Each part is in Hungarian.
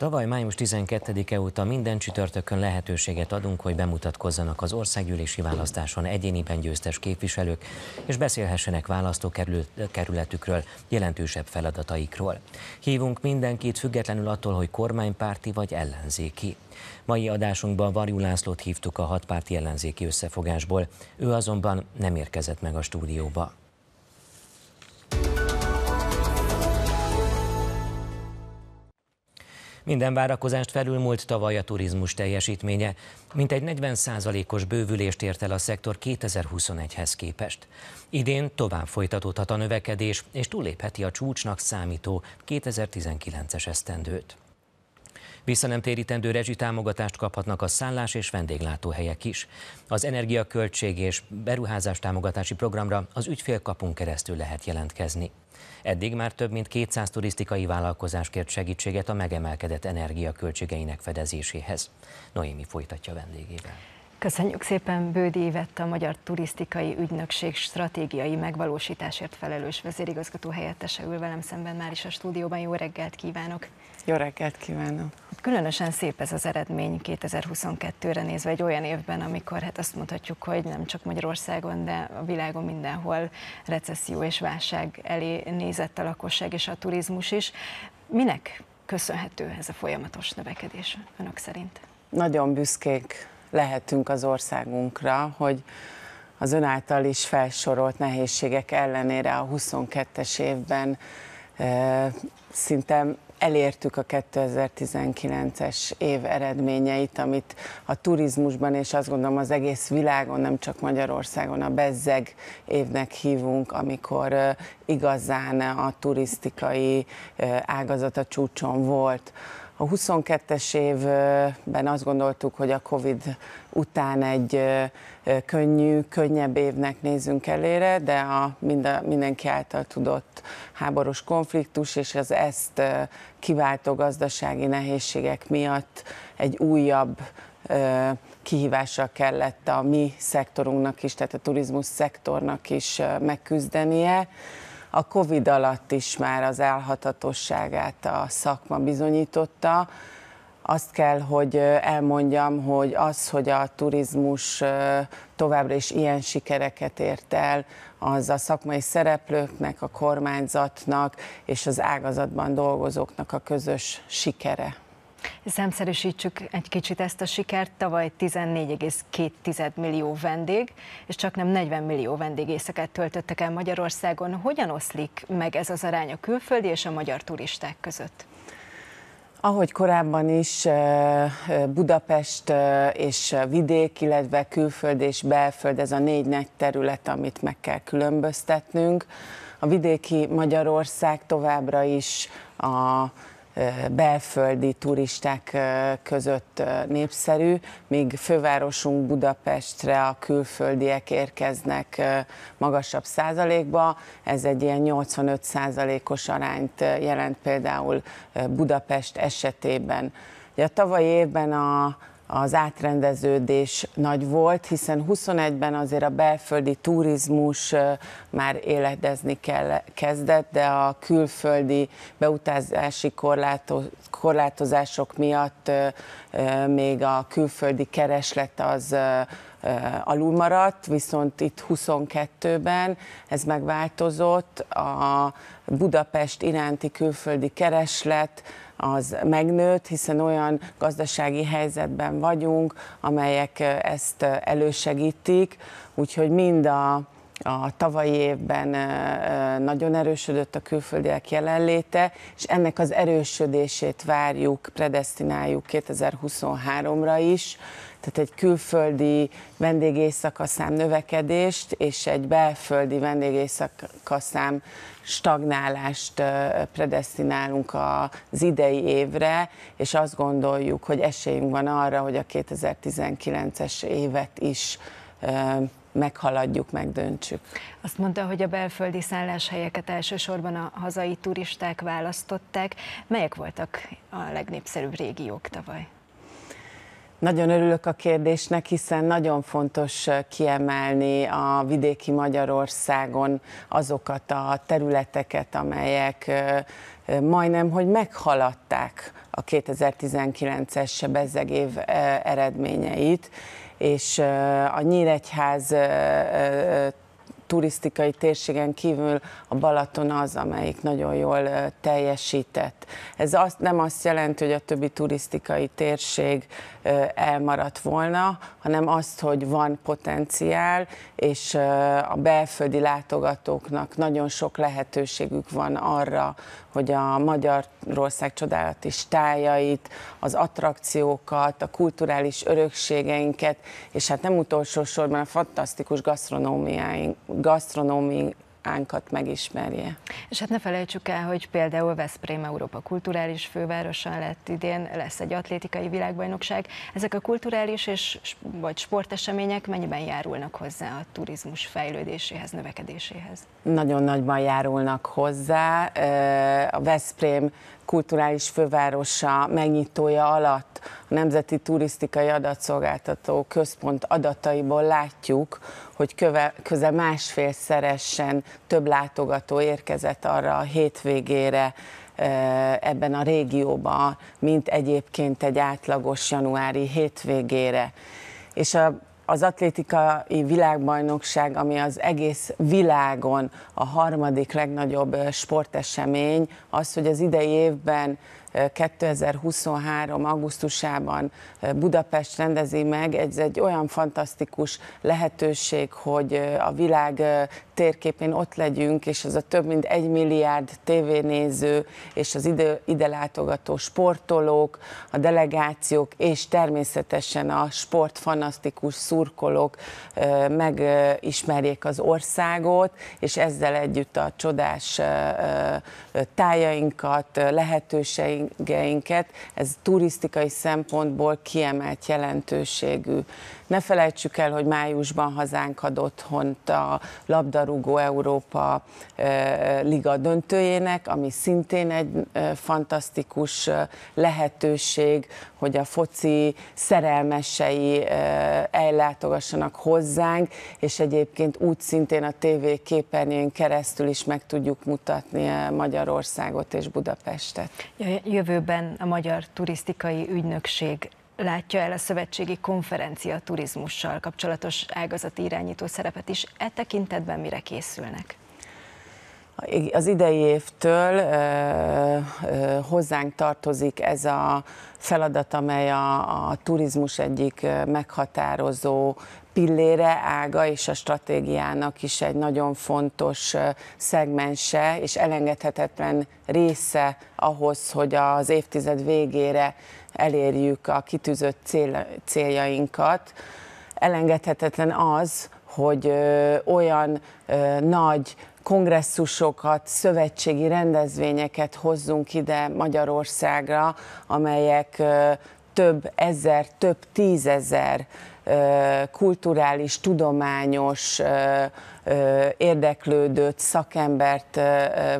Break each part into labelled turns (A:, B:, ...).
A: Tavaly május 12-e óta minden csütörtökön lehetőséget adunk, hogy bemutatkozzanak az országgyűlési választáson egyéniben győztes képviselők, és beszélhessenek választókerületükről, jelentősebb feladataikról. Hívunk mindenkit függetlenül attól, hogy kormánypárti vagy ellenzéki. Mai adásunkban Varjú Lászlót hívtuk a hatpárti ellenzéki összefogásból, ő azonban nem érkezett meg a stúdióba. Minden várakozást felülmúlt tavaly a turizmus teljesítménye. Mintegy 40 os bővülést ért el a szektor 2021-hez képest. Idén tovább folytatódhat a növekedés, és túlépheti a csúcsnak számító 2019-es esztendőt. térítendő rezsitámogatást kaphatnak a szállás és vendéglátóhelyek is. Az energiaköltség és beruházás támogatási programra az ügyfélkapunk keresztül lehet jelentkezni. Eddig már több mint 200 turisztikai vállalkozás kért segítséget a megemelkedett energiaköltségeinek fedezéséhez. Noémi folytatja vendégével.
B: Köszönjük szépen Bődi Évett, a Magyar Turisztikai Ügynökség stratégiai megvalósításért felelős vezérigazgató helyettese ül velem szemben már is a stúdióban. Jó reggelt kívánok! Jó reggelt kívánok! Hát különösen szép ez az eredmény 2022-re nézve egy olyan évben, amikor hát azt mondhatjuk, hogy nem csak Magyarországon, de a világon mindenhol recesszió és válság elé nézett a lakosság és a turizmus is. Minek köszönhető ez a folyamatos növekedés önök szerint?
C: Nagyon büszkék lehetünk az országunkra, hogy az ön által is felsorolt nehézségek ellenére a 22-es évben e, szinte elértük a 2019-es év eredményeit, amit a turizmusban, és azt gondolom az egész világon, nem csak Magyarországon a bezzeg évnek hívunk, amikor igazán a turisztikai ágazat a csúcson volt. A 22-es évben azt gondoltuk, hogy a Covid után egy könnyű, könnyebb évnek nézünk elére, de a mindenki által tudott háborús konfliktus és az ezt kiváltó gazdasági nehézségek miatt egy újabb kihívással kellett a mi szektorunknak is, tehát a turizmus szektornak is megküzdenie a Covid alatt is már az elhatatosságát a szakma bizonyította. Azt kell, hogy elmondjam, hogy az, hogy a turizmus továbbra is ilyen sikereket ért el, az a szakmai szereplőknek, a kormányzatnak és az ágazatban dolgozóknak a közös sikere.
B: Szemszerűsítsük egy kicsit ezt a sikert. Tavaly 14,2 millió vendég, és csak nem 40 millió vendégészeket töltöttek el Magyarországon. Hogyan oszlik meg ez az arány a külföldi és a magyar turisták között?
C: Ahogy korábban is eh, eh, Budapest eh, és vidék, illetve külföld és belföld, ez a négy nagy terület, amit meg kell különböztetnünk. A vidéki Magyarország továbbra is a belföldi turisták között népszerű, míg fővárosunk Budapestre a külföldiek érkeznek magasabb százalékba, ez egy ilyen 85 százalékos arányt jelent például Budapest esetében. Ugye a tavalyi évben a az átrendeződés nagy volt, hiszen 21-ben azért a belföldi turizmus már életezni kell, kezdett, de a külföldi beutazási korlátozások miatt még a külföldi kereslet az alul maradt, viszont itt 22-ben ez megváltozott, a Budapest iránti külföldi kereslet az megnőtt, hiszen olyan gazdasági helyzetben vagyunk, amelyek ezt elősegítik, úgyhogy mind a a tavalyi évben nagyon erősödött a külföldiek jelenléte, és ennek az erősödését várjuk, predestináljuk 2023-ra is, tehát egy külföldi vendégészakaszám növekedést és egy belföldi vendégészakaszám stagnálást predestinálunk az idei évre, és azt gondoljuk, hogy esélyünk van arra, hogy a 2019-es évet is meghaladjuk, megdöntsük.
B: Azt mondta, hogy a belföldi szálláshelyeket elsősorban a hazai turisták választották. Melyek voltak a legnépszerűbb régiók tavaly?
C: Nagyon örülök a kérdésnek, hiszen nagyon fontos kiemelni a vidéki Magyarországon azokat a területeket, amelyek majdnem, hogy meghaladták a 2019-es bezegév eredményeit, és a Nyíregyház turisztikai térségen kívül a Balaton az, amelyik nagyon jól teljesített. Ez azt, nem azt jelenti, hogy a többi turisztikai térség elmaradt volna, hanem azt, hogy van potenciál, és a belföldi látogatóknak nagyon sok lehetőségük van arra, hogy a Magyarország csodálatos tájait, az attrakciókat, a kulturális örökségeinket, és hát nem utolsó sorban a fantasztikus gasztronómiáink, gasztronómi ánkat megismerje.
B: És hát ne felejtsük el, hogy például Veszprém Európa kulturális fővárosa lett idén, lesz egy atlétikai világbajnokság. Ezek a kulturális és vagy sportesemények mennyiben járulnak hozzá a turizmus fejlődéséhez, növekedéséhez?
C: Nagyon nagyban járulnak hozzá. A Veszprém kulturális fővárosa megnyitója alatt a Nemzeti Turisztikai Adatszolgáltató Központ adataiból látjuk, hogy köve, köze másfélszeresen több látogató érkezett arra a hétvégére e, ebben a régióban, mint egyébként egy átlagos januári hétvégére. És a az atlétikai világbajnokság, ami az egész világon a harmadik legnagyobb sportesemény, az, hogy az idei évben 2023. augusztusában Budapest rendezi meg. Ez egy olyan fantasztikus lehetőség, hogy a világ térképén ott legyünk, és az a több mint egy milliárd tévénéző, és az ide, ide látogató sportolók, a delegációk, és természetesen a sportfanasztikus szurkolók megismerjék az országot, és ezzel együtt a csodás tájainkat, lehetőségeinket, vendégeinket, ez turisztikai szempontból kiemelt jelentőségű. Ne felejtsük el, hogy májusban hazánk ad otthont a labdarúgó Európa e, Liga döntőjének, ami szintén egy e, fantasztikus e, lehetőség, hogy a foci szerelmesei ellátogassanak hozzánk, és egyébként úgy szintén a TV képernyőn keresztül is meg tudjuk mutatni Magyarországot és Budapestet.
B: Ja, jövőben a Magyar Turisztikai Ügynökség látja el a szövetségi konferencia turizmussal kapcsolatos ágazati irányító szerepet is. E tekintetben mire készülnek?
C: Az idei évtől ö, ö, hozzánk tartozik ez a feladat, amely a, a turizmus egyik meghatározó pillére, ága és a stratégiának is egy nagyon fontos szegmense és elengedhetetlen része ahhoz, hogy az évtized végére elérjük a kitűzött cél, céljainkat. Elengedhetetlen az, hogy ö, olyan ö, nagy kongresszusokat, szövetségi rendezvényeket hozzunk ide Magyarországra, amelyek ö, több ezer, több tízezer kulturális, tudományos érdeklődött szakembert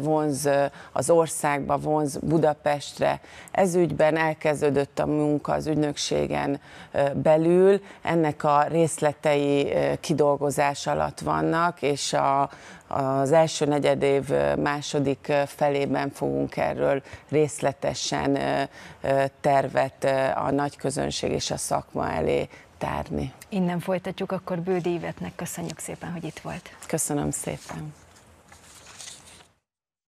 C: vonz az országba, vonz Budapestre. Ez ügyben elkezdődött a munka az ügynökségen belül. Ennek a részletei kidolgozás alatt vannak, és a, az első negyedév második felében fogunk erről részletesen tervet a nagy közönség és a szakma elé tárni.
B: Innen folytatjuk, akkor Bődi Ivetnek köszönjük szépen, hogy itt volt.
C: Köszönöm szépen.